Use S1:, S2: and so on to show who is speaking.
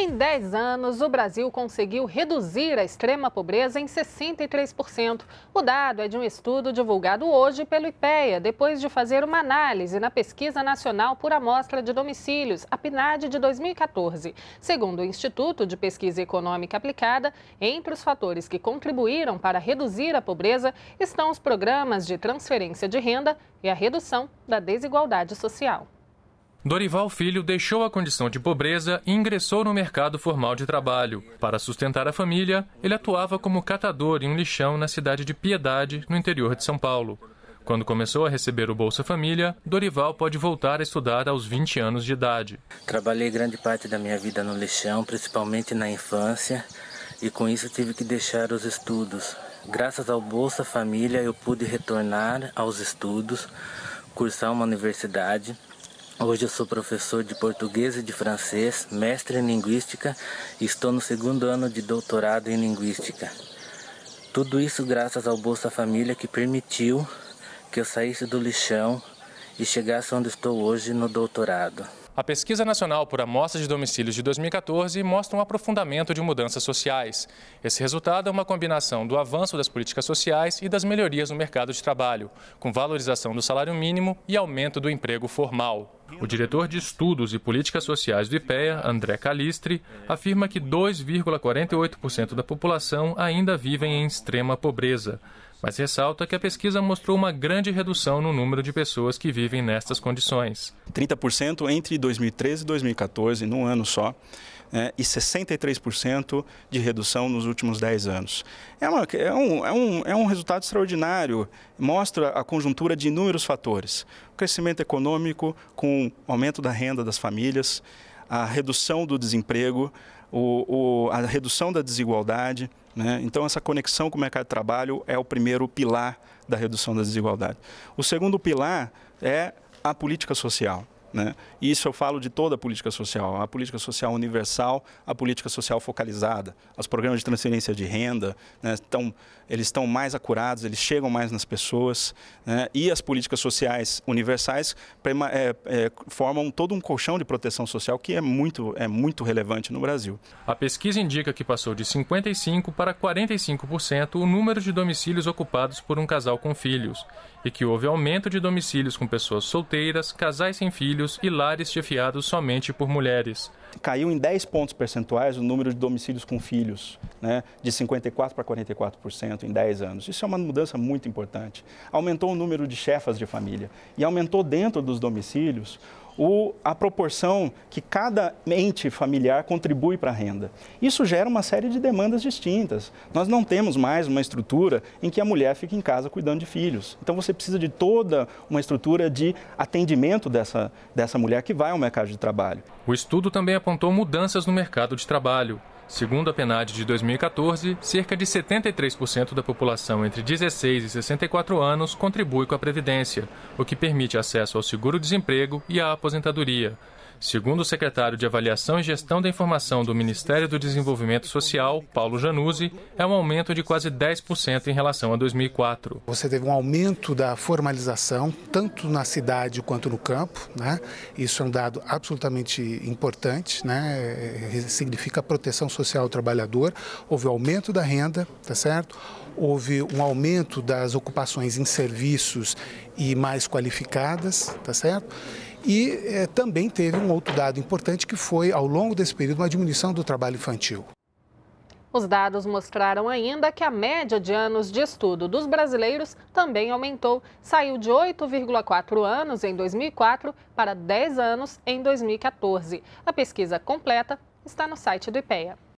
S1: Em 10 anos, o Brasil conseguiu reduzir a extrema pobreza em 63%. O dado é de um estudo divulgado hoje pelo IPEA, depois de fazer uma análise na Pesquisa Nacional por Amostra de Domicílios, a PNAD de 2014. Segundo o Instituto de Pesquisa Econômica Aplicada, entre os fatores que contribuíram para reduzir a pobreza estão os programas de transferência de renda e a redução da desigualdade social.
S2: Dorival Filho deixou a condição de pobreza e ingressou no mercado formal de trabalho. Para sustentar a família, ele atuava como catador em um lixão na cidade de Piedade, no interior de São Paulo. Quando começou a receber o Bolsa Família, Dorival pode voltar a estudar aos 20 anos de idade.
S3: Trabalhei grande parte da minha vida no lixão, principalmente na infância, e com isso tive que deixar os estudos. Graças ao Bolsa Família, eu pude retornar aos estudos, cursar uma universidade Hoje eu sou professor de português e de francês, mestre em linguística e estou no segundo ano de doutorado em linguística. Tudo isso graças ao Bolsa Família que permitiu que eu saísse do lixão e chegasse onde estou hoje no doutorado.
S2: A Pesquisa Nacional por Amostra de Domicílios de 2014 mostra um aprofundamento de mudanças sociais. Esse resultado é uma combinação do avanço das políticas sociais e das melhorias no mercado de trabalho, com valorização do salário mínimo e aumento do emprego formal. O diretor de Estudos e Políticas Sociais do IPEA, André Calistre, afirma que 2,48% da população ainda vivem em extrema pobreza mas ressalta que a pesquisa mostrou uma grande redução no número de pessoas que vivem
S4: nestas condições. 30% entre 2013 e 2014, num ano só, né, e 63% de redução nos últimos 10 anos. É, uma, é, um, é, um, é um resultado extraordinário, mostra a conjuntura de inúmeros fatores. O crescimento econômico com o aumento da renda das famílias, a redução do desemprego, o, o, a redução da desigualdade, né? Então, essa conexão com o mercado de trabalho é o primeiro pilar da redução da desigualdade. O segundo pilar é a política social. Né? Isso eu falo de toda a política social, a política social universal, a política social focalizada. Os programas de transferência de renda, né, estão, eles estão mais acurados, eles chegam mais nas pessoas. Né, e as políticas sociais universais é, é, formam todo um colchão de proteção social que é muito, é muito relevante no Brasil.
S2: A pesquisa indica que passou de 55% para 45% o número de domicílios ocupados por um casal com filhos e que houve aumento de domicílios com pessoas solteiras, casais sem filhos e lares chefiados somente por mulheres.
S4: Caiu em 10 pontos percentuais o número de domicílios com filhos, né, de 54% para 44% em 10 anos. Isso é uma mudança muito importante. Aumentou o número de chefas de família e aumentou dentro dos domicílios o, a proporção que cada ente familiar contribui para a renda. Isso gera uma série de demandas distintas. Nós não temos mais uma estrutura em que a mulher fica em casa cuidando de filhos. Então você precisa de toda uma estrutura de atendimento dessa, dessa mulher que vai ao mercado de trabalho.
S2: O estudo também apontou mudanças no mercado de trabalho. Segundo a PNAD de 2014, cerca de 73% da população entre 16 e 64 anos contribui com a Previdência, o que permite acesso ao seguro-desemprego e à aposentadoria. Segundo o secretário de Avaliação e Gestão da Informação do Ministério do Desenvolvimento Social, Paulo Januzzi, é um aumento de quase 10% em relação a 2004.
S5: Você teve um aumento da formalização, tanto na cidade quanto no campo. Né? Isso é um dado absolutamente importante, né? É, significa proteção social ao trabalhador. Houve aumento da renda, tá certo? houve um aumento das ocupações em serviços e mais qualificadas, tá certo? E eh, também teve um outro dado importante que foi, ao longo desse período, uma diminuição do trabalho infantil.
S1: Os dados mostraram ainda que a média de anos de estudo dos brasileiros também aumentou, saiu de 8,4 anos em 2004 para 10 anos em 2014. A pesquisa completa está no site do IPEA.